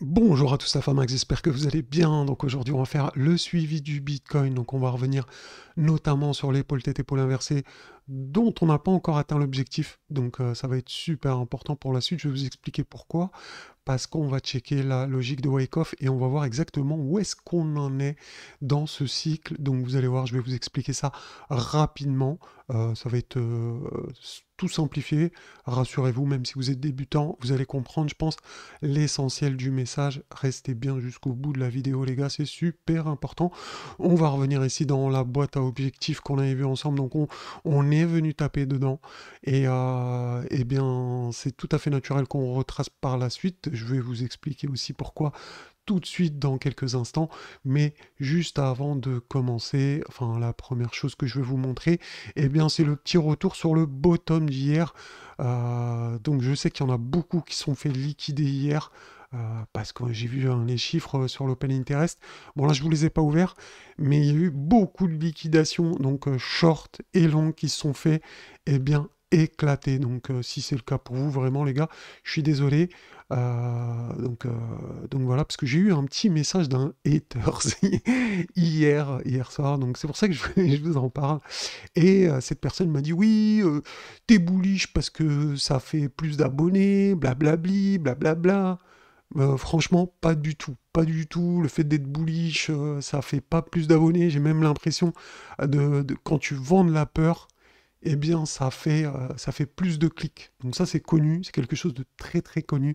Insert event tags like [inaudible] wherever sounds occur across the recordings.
Bonjour à tous, la femme j'espère que vous allez bien. Donc aujourd'hui, on va faire le suivi du Bitcoin. Donc on va revenir notamment sur l'épaule tête épaule inversée dont on n'a pas encore atteint l'objectif. Donc euh, ça va être super important pour la suite. Je vais vous expliquer pourquoi. Parce qu'on va checker la logique de off et on va voir exactement où est-ce qu'on en est dans ce cycle. Donc vous allez voir, je vais vous expliquer ça rapidement. Euh, ça va être euh, tout simplifié. Rassurez-vous, même si vous êtes débutant, vous allez comprendre, je pense, l'essentiel du message. Restez bien jusqu'au bout de la vidéo, les gars, c'est super important. On va revenir ici dans la boîte à objectifs qu'on avait vu ensemble. Donc, on, est venu taper dedans. Et, euh, eh bien, c'est tout à fait naturel qu'on retrace par la suite. Je vais vous expliquer aussi pourquoi tout de suite dans quelques instants, mais juste avant de commencer, enfin la première chose que je vais vous montrer, et eh bien c'est le petit retour sur le bottom d'hier. Euh, donc je sais qu'il y en a beaucoup qui sont fait liquider hier. Euh, parce que j'ai vu les chiffres euh, sur l'Open Interest. Bon là je vous les ai pas ouverts, mais il y a eu beaucoup de liquidations, donc short et long qui se sont faits. et eh bien éclaté. Donc euh, si c'est le cas pour vous, vraiment les gars, je suis désolé. Euh, donc, euh, donc voilà, parce que j'ai eu un petit message d'un hater [laughs] hier, hier soir, donc c'est pour ça que je, vous [laughs] en parle. Et cette personne m'a dit oui, t'es bullish parce que ça fait plus d'abonnés, blablabli, blablabla. franchement, pas du tout, pas du tout. Le fait d'être bullish, ça fait pas plus d'abonnés. J'ai même l'impression de, de, quand tu vends de la peur, eh bien ça fait, euh, ça fait plus de clics. Donc ça c'est connu, c'est quelque chose de très très connu.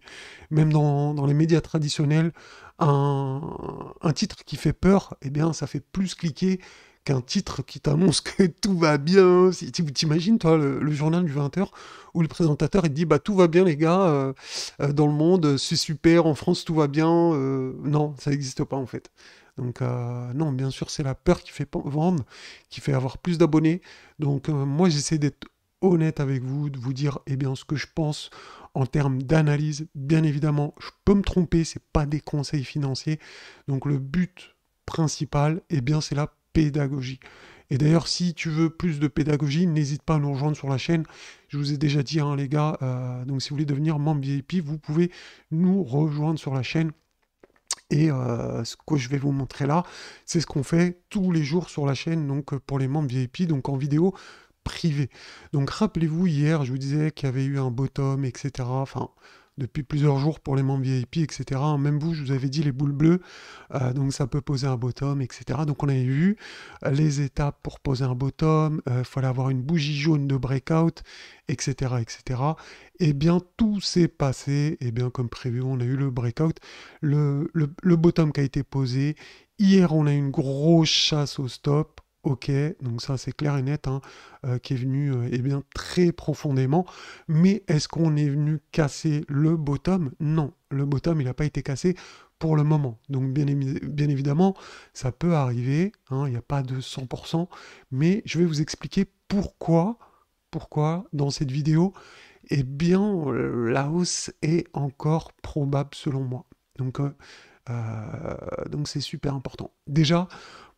Même dans, les médias traditionnels, un, titre qui fait peur, eh bien ça fait plus cliquer qu'un titre qui t'annonce que tout va bien. tu t'imagines toi le, journal du 20h où le présentateur il dit bah tout va bien les gars euh, euh, dans le monde, c'est super, en France tout va bien. non, ça n'existe pas en fait. Donc euh, non, bien sûr, c'est la peur qui fait vendre, qui fait avoir plus d'abonnés. Donc euh, moi, j'essaie d'être honnête avec vous, de vous dire eh bien, ce que je pense en termes d'analyse. Bien évidemment, je peux me tromper, ce n'est pas des conseils financiers. Donc le but principal, eh bien, c'est la pédagogie. Et d'ailleurs, si tu veux plus de pédagogie, n'hésite pas à nous rejoindre sur la chaîne. Je vous ai déjà dit, hein, les gars, euh, donc si vous voulez devenir membre VIP, vous pouvez nous rejoindre sur la chaîne. Et euh, ce que je vais vous montrer là, c'est ce qu'on fait tous les jours sur la chaîne, donc euh, pour les membres VIP, donc en vidéo privée. Donc rappelez-vous, hier, je vous disais qu'il y avait eu un bottom, etc. Enfin, depuis plusieurs jours pour les membres VIP, etc. Même vous, je vous avais dit les boules bleues, euh, donc ça peut poser un bottom, etc. Donc on avait vu les étapes pour poser un bottom, euh, il fallait avoir une bougie jaune de breakout, etc. etc. Et eh bien tout s'est passé, et eh bien comme prévu, on a eu le breakout, le, le bottom qui a été posé. Hier, on a eu une grosse chasse au stop ok, donc ça c'est clair et net, hein, euh, qui est venu et euh, eh bien, très profondément. Mais est-ce qu'on est venu casser le bottom Non, le bottom il n'a pas été cassé pour le moment. Donc bien, évidemment, ça peut arriver, hein, il n'y a pas de 100%, mais je vais vous expliquer pourquoi, pourquoi dans cette vidéo, et eh bien la hausse est encore probable selon moi. Donc euh, donc c'est super important. Déjà,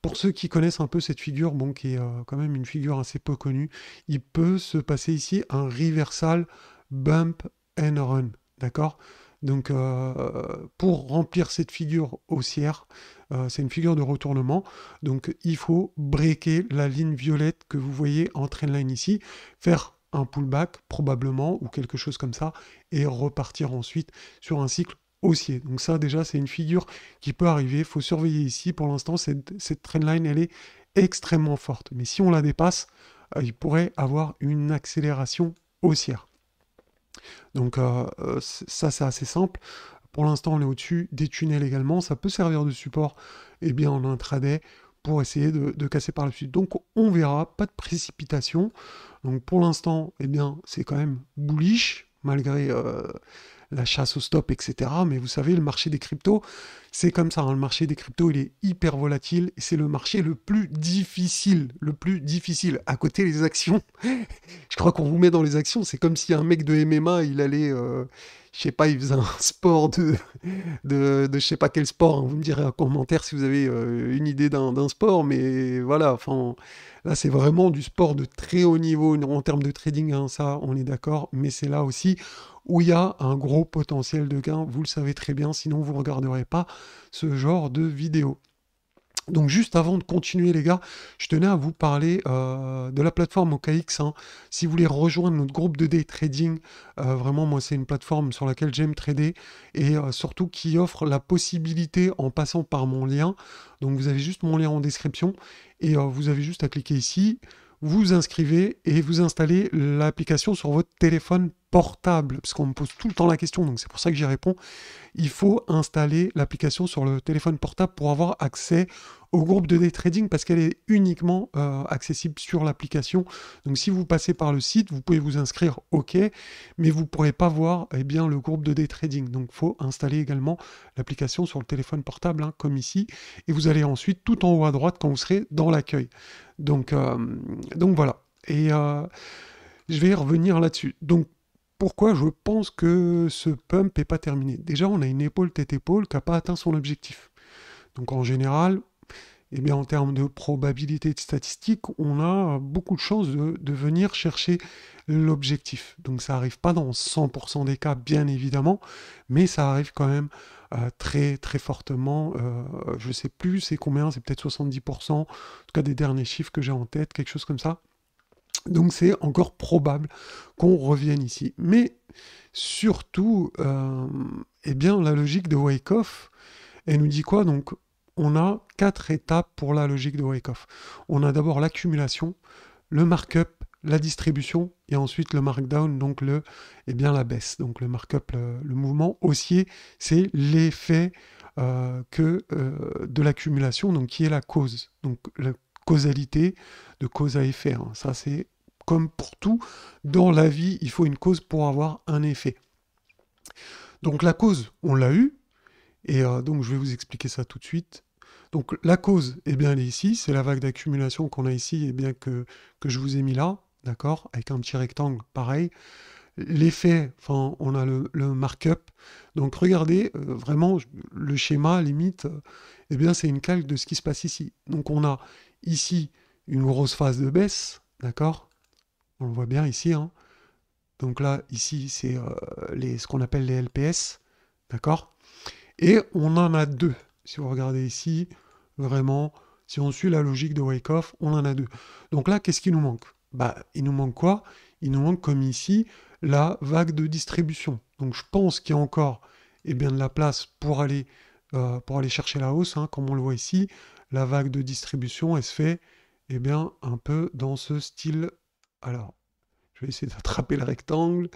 pour ceux qui connaissent un peu cette figure, bon, qui est euh, quand même une figure assez peu connue, il peut se passer ici un reversal bump and run. D'accord Donc, euh, pour remplir cette figure haussière, euh, c'est une figure de retournement. Donc, il faut breaker la ligne violette que vous voyez en line ici, faire un pullback probablement ou quelque chose comme ça et repartir ensuite sur un cycle haussier. Donc ça déjà c'est une figure qui peut arriver, Il faut surveiller ici. Pour l'instant cette, cette trendline elle est extrêmement forte. Mais si on la dépasse, euh, il pourrait avoir une accélération haussière. Donc euh, euh, ça c'est assez simple. Pour l'instant on est au-dessus des tunnels également. Ça peut servir de support et eh bien, en intraday pour essayer de, casser par la suite. Donc on verra, pas de précipitation. Donc pour l'instant, et eh bien c'est quand même bullish malgré la chasse au stop, etc. Mais vous savez, le marché des cryptos, c'est comme ça. Hein. Le marché des cryptos, il est hyper volatile et c'est le marché le plus difficile, le plus difficile. À côté les actions, [laughs] je crois qu'on vous met dans les actions, c'est comme si un mec de MMA, il allait, euh, je sais pas, il faisait un [laughs] sport de, de, ne sais pas quel sport. Hein. Vous me direz en commentaire si vous avez euh, une idée d'un sport, mais voilà. Enfin, là, c'est vraiment du sport de très haut niveau en termes de trading, hein, ça, on est d'accord. Mais c'est là aussi où il y a un gros potentiel de gain. Vous le savez très bien, sinon vous regarderez pas ce genre de vidéo. Donc juste avant de continuer les gars, je tenais à vous parler euh, de la plateforme OKX. Hein. Si vous voulez rejoindre notre groupe de day trading, euh, vraiment moi c'est une plateforme sur laquelle j'aime trader et euh, surtout qui offre la possibilité en passant par mon lien. Donc vous avez juste mon lien en description et vous avez juste à cliquer ici, vous inscrivez et vous installez l'application sur votre téléphone portable, parce qu'on me pose tout le temps la question, donc c'est pour ça que j'y réponds, il faut installer l'application sur le téléphone portable pour avoir accès au groupe de day trading parce qu'elle est uniquement euh, accessible sur l'application. Donc si vous passez par le site, vous pouvez vous inscrire, ok, mais vous ne pourrez pas voir eh bien, le groupe de day trading. Donc il faut installer également l'application sur le téléphone portable, hein, comme ici, et vous allez ensuite tout en haut à droite quand vous serez dans l'accueil. Donc, euh, donc voilà. Et euh, je vais revenir là-dessus. Donc pourquoi je pense que ce pump n'est pas terminé. Déjà, on a une épaule tête-épaule qui n'a pas atteint son objectif. Donc en général, eh bien, en termes de probabilité de statistique, on a beaucoup de chances de, venir chercher l'objectif. Donc ça n'arrive pas dans 100% des cas, bien évidemment, mais ça arrive quand même euh, très très fortement. Euh, je ne sais plus c'est combien, c'est peut-être 70%, en tout cas des derniers chiffres que j'ai en tête, quelque chose comme ça. Donc c'est encore probable qu'on revienne ici. Mais surtout, euh, eh bien, la logique de Wyckoff, elle nous dit quoi Donc on a quatre étapes pour la logique de Wyckoff. On a d'abord l'accumulation, le markup, la distribution et ensuite le markdown, donc le, eh bien, la baisse. Donc le markup, le, le mouvement haussier, c'est l'effet euh, euh, de l'accumulation, donc qui est la cause. Donc la causalité de cause à effet. Hein. Ça, c'est comme pour tout, dans la vie, il faut une cause pour avoir un effet. Donc la cause, on l'a eue, et euh, donc je vais vous expliquer ça tout de suite. Donc la cause, eh bien, elle est ici, c'est la vague d'accumulation qu'on a ici, et eh bien que, je vous ai mis là, d'accord, avec un petit rectangle, pareil. L'effet, enfin, on a le, markup. Donc regardez, euh, vraiment, le schéma, limite, euh, eh bien, c'est une calque de ce qui se passe ici. Donc on a ici une grosse phase de baisse, d'accord on le voit bien ici. Hein. Donc là, ici, c'est euh, ce qu'on appelle les LPS. D'accord Et on en a deux. Si vous regardez ici, vraiment, si on suit la logique de Wyckoff, on en a deux. Donc là, qu'est-ce qui nous manque bah, Il nous manque quoi Il nous manque, comme ici, la vague de distribution. Donc je pense qu'il y a encore eh bien, de la place pour aller, euh, pour aller chercher la hausse. Hein, comme on le voit ici, la vague de distribution, elle se fait eh bien, un peu dans ce style alors, je vais essayer d'attraper le rectangle,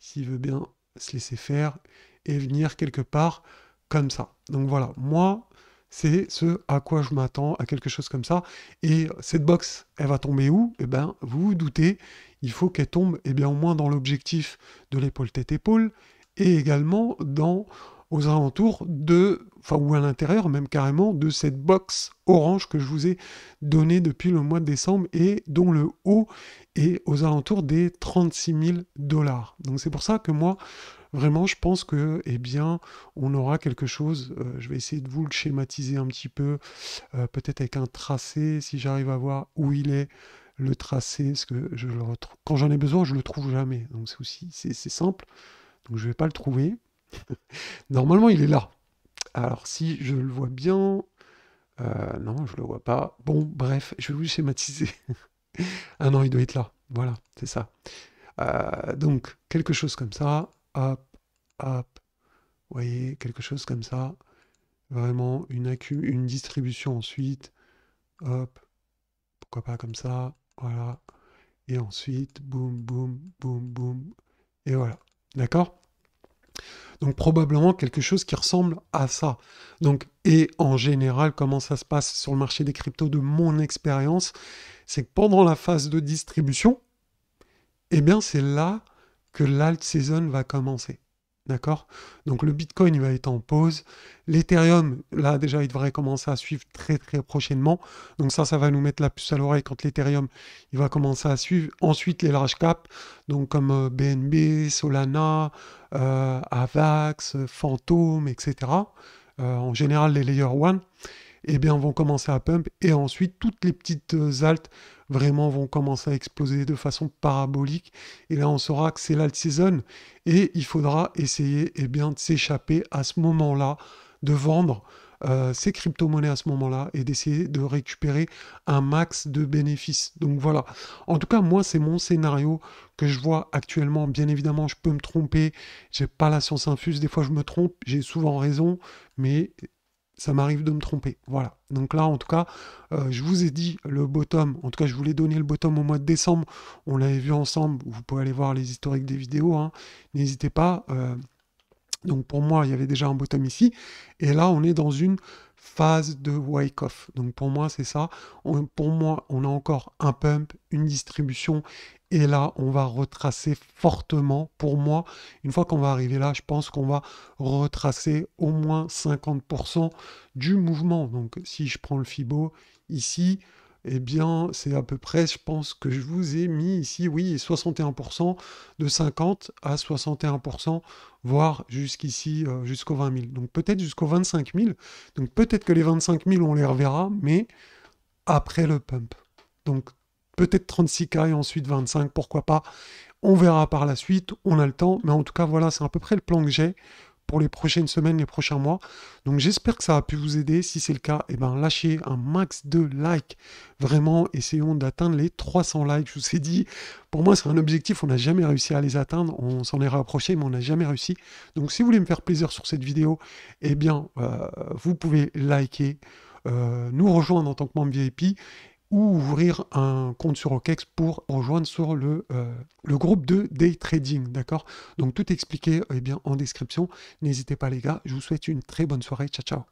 s'il veut bien se laisser faire, et venir quelque part comme ça. Donc voilà, moi, c'est ce à quoi je m'attends, à quelque chose comme ça. Et cette box, elle va tomber où Eh bien, vous vous doutez, il faut qu'elle tombe eh bien, au moins dans l'objectif de l'épaule tête-épaule, et également dans aux alentours de, enfin ou à l'intérieur même carrément de cette box orange que je vous ai donnée depuis le mois de décembre et dont le haut est aux alentours des 36 000 dollars. Donc c'est pour ça que moi vraiment je pense que eh bien on aura quelque chose. Euh, je vais essayer de vous le schématiser un petit peu, euh, peut-être avec un tracé si j'arrive à voir où il est le tracé, parce que je le retrouve. Quand j'en ai besoin, je le trouve jamais. Donc c'est aussi c'est simple. Donc je vais pas le trouver. [laughs] Normalement, il est là. Alors, si je le vois bien... Euh, non, je le vois pas. Bon, bref, je vais vous schématiser. [laughs] ah non, il doit être là. Voilà, c'est ça. Euh, donc, quelque chose comme ça. Hop, hop. Vous voyez, quelque chose comme ça. Vraiment, une, une distribution ensuite. Hop. Pourquoi pas comme ça. Voilà. Et ensuite, boum, boum, boum, boum. Et voilà. D'accord donc probablement quelque chose qui ressemble à ça. Donc, et en général, comment ça se passe sur le marché des cryptos de mon expérience, c'est que pendant la phase de distribution, eh bien c'est là que l'alt season va commencer. D'accord Donc le Bitcoin va être en pause. L'Ethereum, là déjà, il devrait commencer à suivre très très prochainement. Donc ça, ça va nous mettre la puce à l'oreille quand l'Ethereum, il va commencer à suivre. Ensuite, les large cap donc comme BNB, euh, Solana, euh, Avax, Phantom, etc. Euh, en général, les Layer one eh bien, vont commencer à pump. Et ensuite, toutes les petites altes vraiment vont commencer à exploser de façon parabolique. Et là, on saura que c'est l'alt season. Et il faudra essayer et eh bien, de s'échapper à ce moment-là, de vendre euh, ces crypto-monnaies à ce moment-là et d'essayer de récupérer un max de bénéfices. Donc voilà. En tout cas, moi, c'est mon scénario que je vois actuellement. Bien évidemment, je peux me tromper. J'ai pas la science infuse. Des fois, je me trompe. J'ai souvent raison. Mais ça m'arrive de me tromper. Voilà. Donc là, en tout cas, euh, je vous ai dit le bottom. En tout cas, je voulais donner le bottom au mois de décembre. On l'avait vu ensemble. Vous pouvez aller voir les historiques des vidéos. Hein. N'hésitez pas. Euh, donc pour moi, il y avait déjà un bottom ici. Et là, on est dans une phase de wake-off. Donc pour moi, c'est ça. pour moi, on a encore un pump, une distribution, et là, on va retracer fortement. Pour moi, une fois qu'on va arriver là, je pense qu'on va retracer au moins 50% du mouvement. Donc si je prends le FIBO ici, eh bien, c'est à peu près, je pense que je vous ai mis ici, oui, 61%, de 50 à 61%, voire jusqu'ici, jusqu'au 20 000. Donc peut-être jusqu'au 25 000. Donc peut-être que les 25 000, on les reverra, mais après le pump. Donc peut-être 36K et ensuite 25, pourquoi pas. On verra par la suite, on a le temps, mais en tout cas, voilà, c'est à peu près le plan que j'ai les prochaines semaines, les prochains mois. Donc j'espère que ça a pu vous aider. Si c'est le cas, et eh ben, lâchez un max de likes. Vraiment, essayons d'atteindre les 300 likes. Je vous ai dit, pour moi, c'est un objectif. On n'a jamais réussi à les atteindre. On s'en est rapproché, mais on n'a jamais réussi. Donc si vous voulez me faire plaisir sur cette vidéo, et eh bien, euh, vous pouvez liker. Euh, nous rejoindre en tant que membre VIP ou ouvrir un compte sur OKEX pour rejoindre sur le, euh, le groupe de day trading, d'accord Donc tout est expliqué eh bien, en description. N'hésitez pas les gars, je vous souhaite une très bonne soirée. Ciao ciao